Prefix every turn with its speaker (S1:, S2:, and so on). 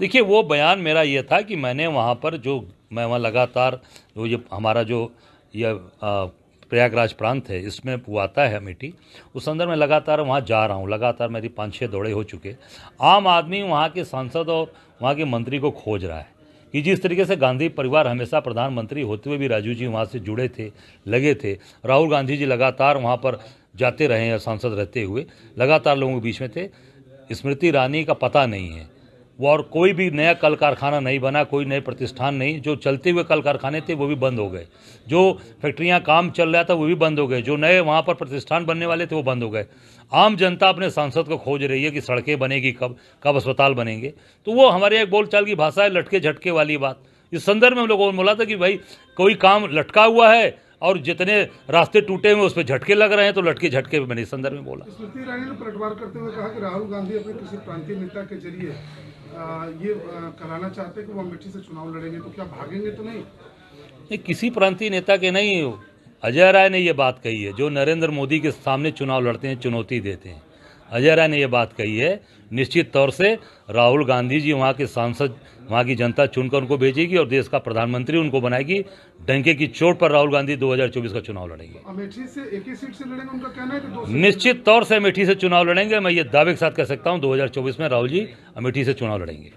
S1: देखिए वो बयान मेरा ये था कि मैंने वहाँ पर जो मैं वहाँ लगातार जो ये हमारा जो यह प्रयागराज प्रांत है इसमें वो आता है अमेठी उस संदर्भ में लगातार वहाँ जा रहा हूँ लगातार मेरी पाँच छः दौड़े हो चुके आम आदमी वहाँ के सांसद और वहाँ के मंत्री को खोज रहा है कि जिस तरीके से गांधी परिवार हमेशा प्रधानमंत्री होते हुए भी राजू जी वहाँ से जुड़े थे लगे थे राहुल गांधी जी लगातार वहाँ पर जाते रहे हैं सांसद रहते हुए लगातार लोगों के बीच में थे स्मृति ईरानी का पता नहीं है वो और कोई भी नया कल कारखाना नहीं बना कोई नए प्रतिष्ठान नहीं जो चलते हुए कल कारखाने थे वो भी बंद हो गए जो फैक्ट्रियां काम चल रहा था वो भी बंद हो गए जो नए वहाँ पर प्रतिष्ठान बनने वाले थे वो बंद हो गए आम जनता अपने सांसद को खोज रही है कि सड़कें बनेगी कब कब अस्पताल बनेंगे तो वो हमारे एक बोलचाल की भाषा है लटके झटके वाली बात इस संदर्भ में हम लोगों ने बोला था कि भाई कोई काम लटका हुआ है और जितने रास्ते टूटे हुए उस पर झटके लग रहे हैं तो लटके झटके मैंने इस संदर्भ में बोला
S2: स्मृति ईरानी ने पलटवार करते हुए कहा कि राहुल गांधी अपने किसी प्रांतीय नेता के जरिए ये कराना चाहते हैं कि वो अमेठी से चुनाव लड़ेंगे तो क्या भागेंगे तो नहीं नहीं
S1: किसी प्रांतीय नेता के नहीं अजय राय ने ये बात कही है जो नरेंद्र मोदी के सामने चुनाव लड़ते हैं चुनौती देते हैं अजय राय ने ये बात कही है निश्चित तौर से राहुल गांधी जी वहाँ के सांसद वहाँ की जनता चुनकर उनको भेजेगी और देश का प्रधानमंत्री उनको बनाएगी डंके की चोट पर राहुल गांधी 2024 का चुनाव लड़ेंगे
S3: अमेठी से एक ही सीट से लड़ेंगे उनका कहना है कि
S1: निश्चित तौर से अमेठी से चुनाव लड़ेंगे मैं ये दावे के साथ कह सकता हूँ दो में राहुल जी अमेठी से चुनाव लड़ेंगे